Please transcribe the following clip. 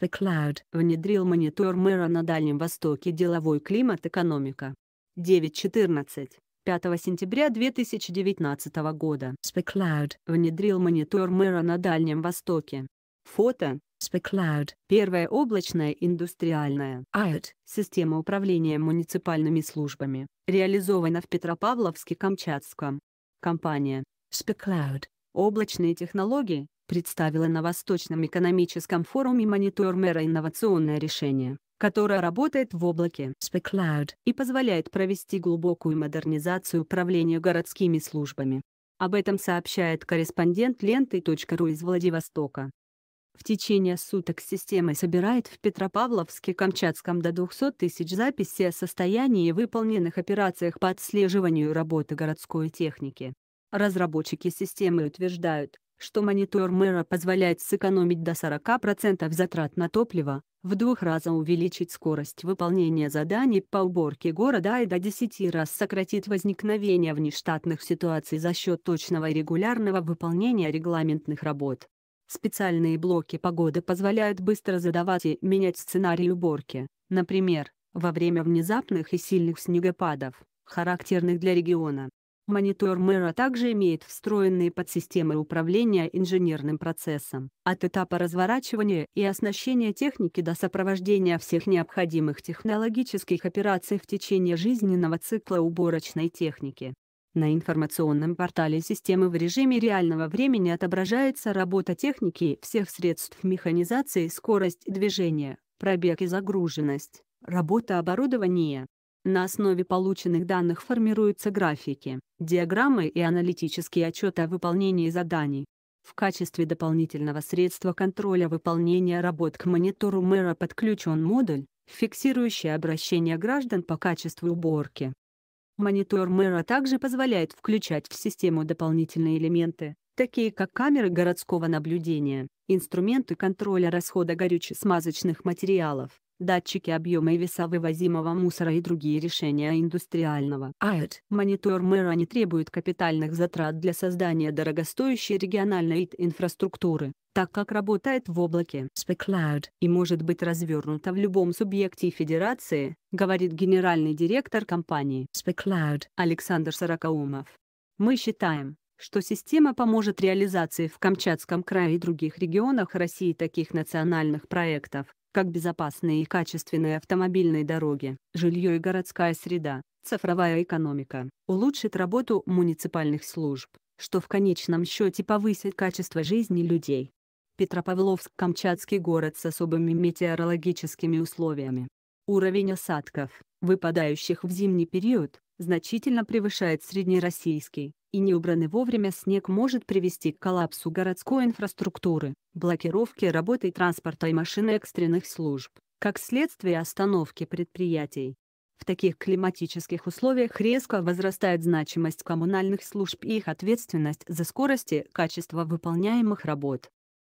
SpecCloud внедрил монитор мэра на Дальнем Востоке деловой климат экономика. 9.14. 5 сентября 2019 года SpecCloud внедрил монитор мэра на Дальнем Востоке. Фото SpecCloud – первая облачная индустриальная IoT система управления муниципальными службами, реализована в Петропавловске-Камчатском. Компания SpecCloud – облачные технологии, представила на Восточном экономическом форуме монитор мэра инновационное решение, которое работает в облаке и позволяет провести глубокую модернизацию управления городскими службами. Об этом сообщает корреспондент ленты.ру из Владивостока. В течение суток система собирает в Петропавловске-Камчатском до 200 тысяч записей о состоянии и выполненных операциях по отслеживанию работы городской техники. Разработчики системы утверждают, что монитор мэра позволяет сэкономить до 40% затрат на топливо, в двух раза увеличить скорость выполнения заданий по уборке города и до 10 раз сократит возникновение внештатных ситуаций за счет точного и регулярного выполнения регламентных работ. Специальные блоки погоды позволяют быстро задавать и менять сценарий уборки, например, во время внезапных и сильных снегопадов, характерных для региона. Монитор мэра также имеет встроенные подсистемы управления инженерным процессом, от этапа разворачивания и оснащения техники до сопровождения всех необходимых технологических операций в течение жизненного цикла уборочной техники. На информационном портале системы в режиме реального времени отображается работа техники всех средств механизации, скорость движения, пробег и загруженность, работа оборудования, на основе полученных данных формируются графики, диаграммы и аналитические отчеты о выполнении заданий. В качестве дополнительного средства контроля выполнения работ к монитору мэра подключен модуль, фиксирующий обращение граждан по качеству уборки. Монитор мэра также позволяет включать в систему дополнительные элементы, такие как камеры городского наблюдения, инструменты контроля расхода горюче-смазочных материалов, датчики объема и веса вывозимого мусора и другие решения индустриального. АЭД. Монитор мэра не требует капитальных затрат для создания дорогостоящей региональной инфраструктуры, так как работает в облаке SpecCloud и может быть развернута в любом субъекте федерации, говорит генеральный директор компании SpecCloud Александр Сорокаумов. Мы считаем, что система поможет реализации в Камчатском крае и других регионах России таких национальных проектов, как безопасные и качественные автомобильные дороги, жилье и городская среда, цифровая экономика, улучшит работу муниципальных служб, что в конечном счете повысит качество жизни людей. Петропавловск-Камчатский город с особыми метеорологическими условиями. Уровень осадков, выпадающих в зимний период, значительно превышает среднероссийский и не убранный вовремя снег может привести к коллапсу городской инфраструктуры, блокировке работы транспорта и машин экстренных служб, как следствие остановки предприятий. В таких климатических условиях резко возрастает значимость коммунальных служб и их ответственность за скорость и качество выполняемых работ.